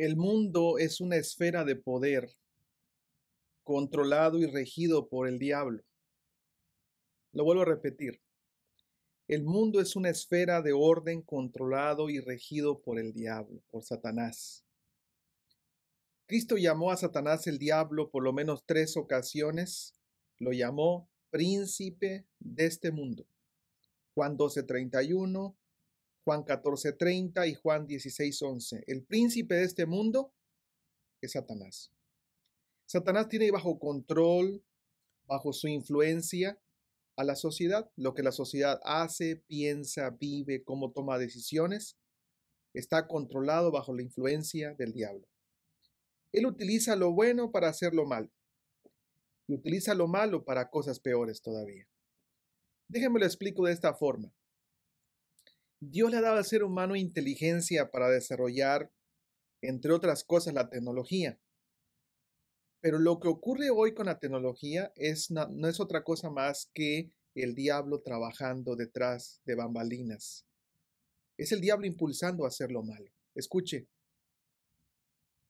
El mundo es una esfera de poder controlado y regido por el diablo. Lo vuelvo a repetir. El mundo es una esfera de orden controlado y regido por el diablo, por Satanás. Cristo llamó a Satanás el diablo por lo menos tres ocasiones. Lo llamó príncipe de este mundo. Juan 12:31, Juan 14:30 y Juan 16:11. El príncipe de este mundo es Satanás. Satanás tiene bajo control, bajo su influencia a la sociedad, lo que la sociedad hace, piensa, vive, cómo toma decisiones, está controlado bajo la influencia del diablo. Él utiliza lo bueno para hacer lo malo y utiliza lo malo para cosas peores todavía. Déjenme lo explico de esta forma. Dios le ha dado al ser humano inteligencia para desarrollar, entre otras cosas, la tecnología. Pero lo que ocurre hoy con la tecnología es, no, es otra cosa más que el diablo trabajando detrás de bambalinas. Es el diablo impulsando a hacer lo malo. Escuche,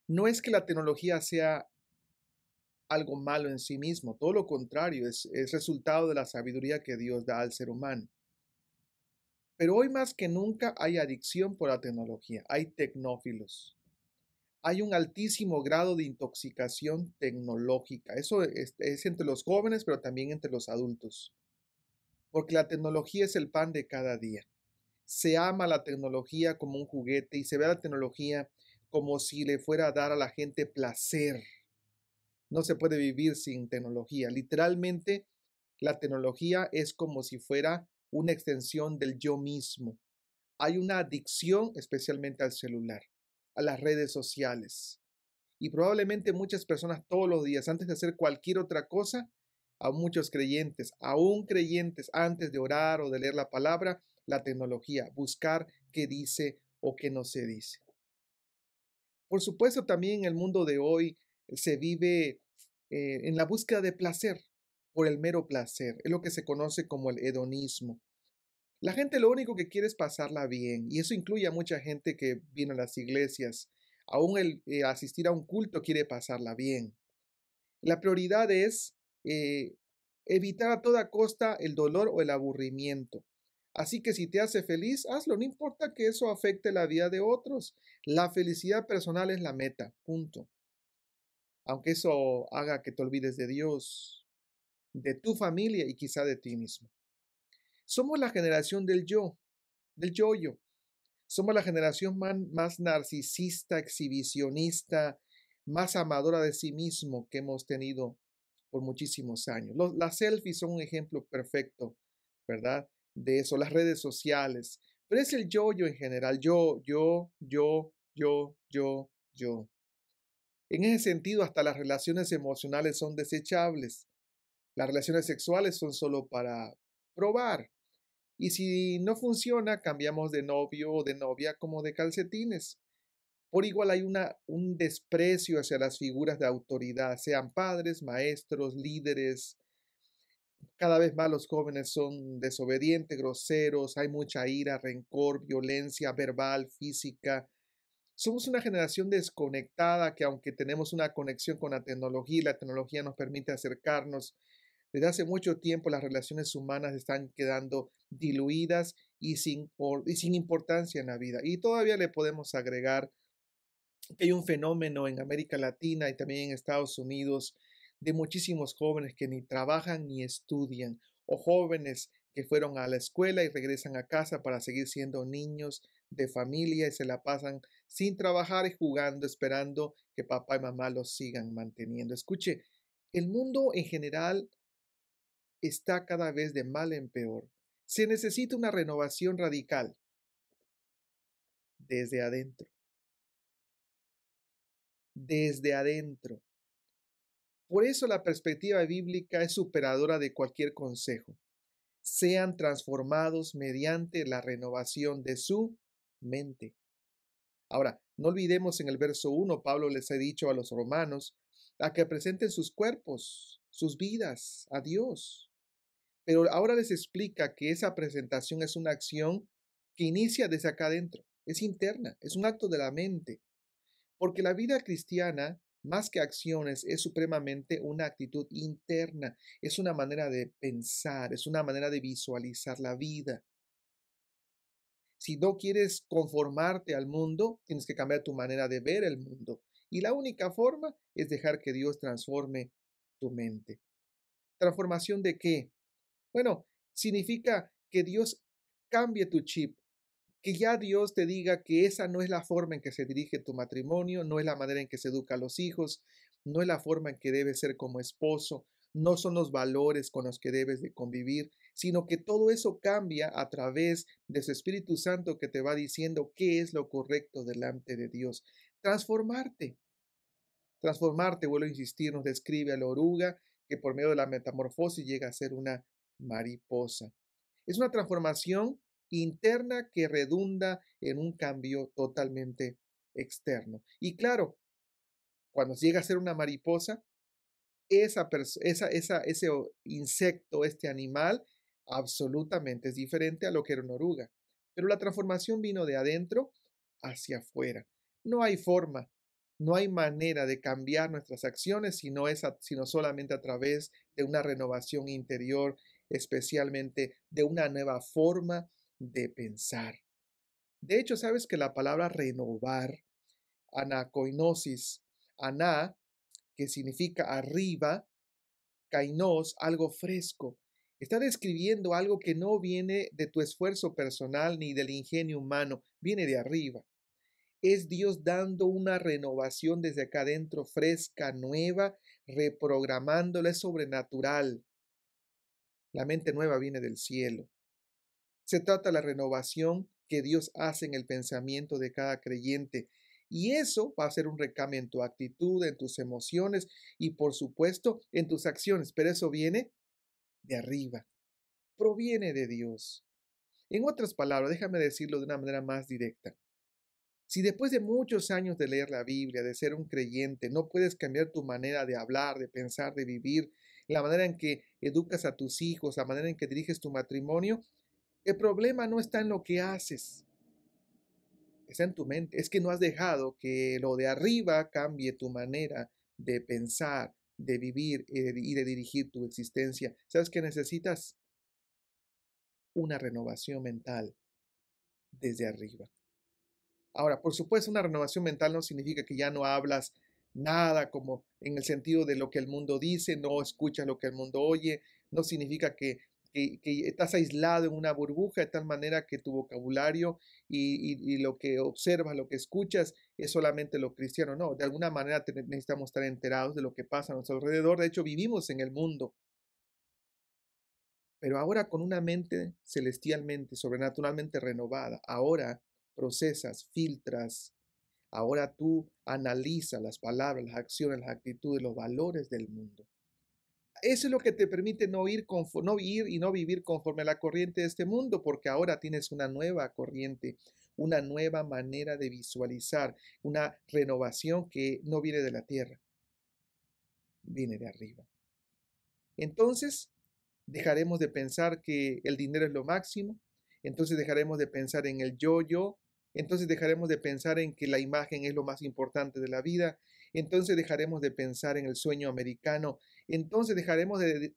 no es que la tecnología sea algo malo en sí mismo, todo lo contrario, es resultado de la sabiduría que Dios da al ser humano. Pero hoy más que nunca hay adicción por la tecnología, hay tecnófilos. Hay un altísimo grado de intoxicación tecnológica. Eso es, entre los jóvenes, pero también entre los adultos. Porque la tecnología es el pan de cada día. Se ama la tecnología como un juguete y se ve a la tecnología como si le fuera a dar a la gente placer. No se puede vivir sin tecnología. Literalmente, la tecnología es como si fuera una extensión del yo mismo. Hay una adicción especialmente al celular, a las redes sociales. Y probablemente muchas personas todos los días, antes de hacer cualquier otra cosa, a muchos creyentes, aún creyentes, antes de orar o de leer la palabra, la tecnología, buscar qué dice o qué no se dice. Por supuesto, también en el mundo de hoy eh, se vive eh, en la búsqueda de placer, por el mero placer. Es lo que se conoce como el hedonismo. La gente lo único que quiere es pasarla bien, y eso incluye a mucha gente que viene a las iglesias. Aún el eh, asistir a un culto quiere pasarla bien. La prioridad es eh, evitar a toda costa el dolor o el aburrimiento. Así que si te hace feliz, hazlo, no importa que eso afecte la vida de otros. La felicidad personal es la meta, punto. Aunque eso haga que te olvides de Dios, de tu familia y quizá de ti mismo. Somos la generación del yo, del yo-yo. Somos la generación más narcisista, exhibicionista, más amadora de sí mismo que hemos tenido por muchísimos años. las selfies son un ejemplo perfecto, ¿verdad? De eso, las redes sociales. Pero es el yo-yo en general. Yo, yo, yo, yo, yo, yo. En ese sentido, hasta las relaciones emocionales son desechables. Las relaciones sexuales son solo para probar. Y si no funciona, cambiamos de novio o de novia como de calcetines. Por igual hay una, un desprecio hacia las figuras de autoridad, sean padres, maestros, líderes. Cada vez más los jóvenes son desobedientes, groseros, hay mucha ira, rencor, violencia verbal, física. Somos una generación desconectada que aunque tenemos una conexión con la tecnología, la tecnología nos permite acercarnos desde hace mucho tiempo las relaciones humanas están quedando diluidas y sin, y sin importancia en la vida. Y todavía le podemos agregar que hay un fenómeno en América Latina y también en Estados Unidos de muchísimos jóvenes que ni trabajan ni estudian, o jóvenes que fueron a la escuela y regresan a casa para seguir siendo niños de familia y se la pasan sin trabajar y jugando, esperando que papá y mamá los sigan manteniendo. Escuche, el mundo en general está cada vez de mal en peor. Se necesita una renovación radical desde adentro. Desde adentro. Por eso la perspectiva bíblica es superadora de cualquier consejo. Sean transformados mediante la renovación de su mente. Ahora, no olvidemos en el verso 1, Pablo les ha dicho a los romanos a que presenten sus cuerpos, sus vidas a Dios pero ahora les explica que esa presentación es una acción que inicia desde acá adentro, es interna, es un acto de la mente. Porque la vida cristiana, más que acciones, es supremamente una actitud interna, es una manera de pensar, es una manera de visualizar la vida. Si no quieres conformarte al mundo, tienes que cambiar tu manera de ver el mundo. Y la única forma es dejar que Dios transforme tu mente. ¿Transformación de qué? Bueno, significa que Dios cambie tu chip, que ya Dios te diga que esa no es la forma en que se dirige tu matrimonio, no es la manera en que se educa a los hijos, no es la forma en que debes ser como esposo, no son los valores con los que debes de convivir, sino que todo eso cambia a través de ese Espíritu Santo que te va diciendo qué es lo correcto delante de Dios. Transformarte. Transformarte, vuelvo a insistir, nos describe a la oruga que por medio de la metamorfosis llega a ser una mariposa. Es una transformación interna que redunda en un cambio totalmente externo. Y claro, cuando llega a ser una mariposa, esa esa, ese insecto, este animal, absolutamente es diferente a lo que era una oruga. Pero la transformación vino de adentro hacia afuera. No hay forma, no hay manera de cambiar nuestras acciones sino, esa, sino solamente a través de una renovación interior especialmente de una nueva forma de pensar. De hecho, sabes que la palabra renovar, anacoinosis, aná, que significa arriba, kainos, algo fresco, está describiendo algo que no viene de tu esfuerzo personal ni del ingenio humano, viene de arriba. Es Dios dando una renovación desde acá adentro, fresca, nueva, es sobrenatural. La mente nueva viene del cielo. Se trata de la renovación que Dios hace en el pensamiento de cada creyente. Y eso va a ser un recambio en tu actitud, en tus emociones y por supuesto en tus acciones. Pero eso viene de arriba. Proviene de Dios. En otras palabras, déjame decirlo de una manera más directa. Si después de muchos años de leer la Biblia, de ser un creyente, no puedes cambiar tu manera de hablar, de pensar, de vivir, la manera en que educas a tus hijos, la manera en que diriges tu matrimonio, el problema no está en lo que haces, está en tu mente. Es que no has dejado que lo de arriba cambie tu manera de pensar, de vivir eh, y de dirigir tu existencia. ¿Sabes que necesitas? Una renovación mental desde arriba. Ahora, por supuesto, una renovación mental no significa que ya no hablas nada como en el sentido de lo que el mundo dice, no escuchas lo que el mundo oye, no significa que, que, estás aislado en una burbuja de tal manera que tu vocabulario y, y, lo que observas, lo que escuchas es solamente lo cristiano, no, de alguna manera necesitamos estar enterados de lo que pasa a nuestro alrededor, de hecho vivimos en el mundo. Pero ahora con una mente celestialmente, sobrenaturalmente renovada, ahora procesas, filtras, Ahora tú analiza las palabras, las acciones, las actitudes, los valores del mundo. Eso es lo que te permite no ir, no ir y no vivir conforme a la corriente de este mundo, porque ahora tienes una nueva corriente, una nueva manera de visualizar, una renovación que no viene de la tierra, viene de arriba. Entonces, dejaremos de pensar que el dinero es lo máximo, entonces dejaremos de pensar en el yo-yo, entonces dejaremos de pensar en que la imagen es lo más importante de la vida. Entonces dejaremos de pensar en el sueño americano. Entonces dejaremos de,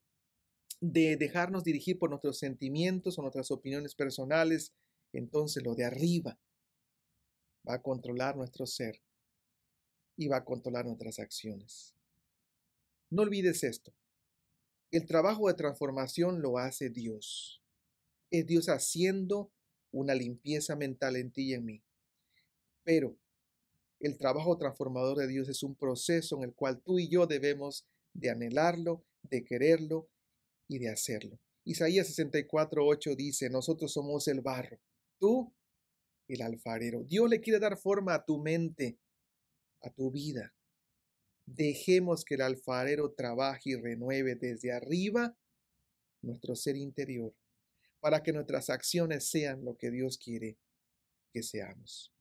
dejarnos dirigir por nuestros sentimientos o nuestras opiniones personales. Entonces lo de arriba va a controlar nuestro ser y va a controlar nuestras acciones. No olvides esto. El trabajo de transformación lo hace Dios. Es Dios haciendo una limpieza mental en ti y en mí. Pero el trabajo transformador de Dios es un proceso en el cual tú y yo debemos de anhelarlo, de quererlo y de hacerlo. Isaías 64, dice, nosotros somos el barro, tú el alfarero. Dios le quiere dar forma a tu mente, a tu vida. Dejemos que el alfarero trabaje y renueve desde arriba nuestro ser interior para que nuestras acciones sean lo que Dios quiere que seamos.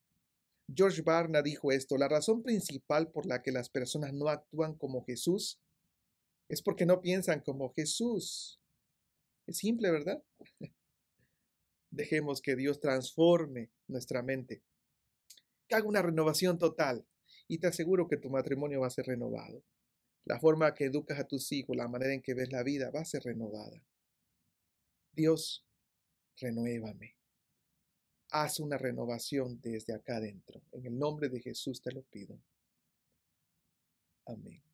George Barna dijo esto, la razón principal por la que las personas no actúan como Jesús es porque no piensan como Jesús. Es simple, ¿verdad? Dejemos que Dios transforme nuestra mente, que haga una renovación total y te aseguro que tu matrimonio va a ser renovado. La forma que educas a tus hijos, la manera en que ves la vida va a ser renovada. Dios renuévame. Haz una renovación desde acá adentro. En el nombre de Jesús te lo pido. Amén.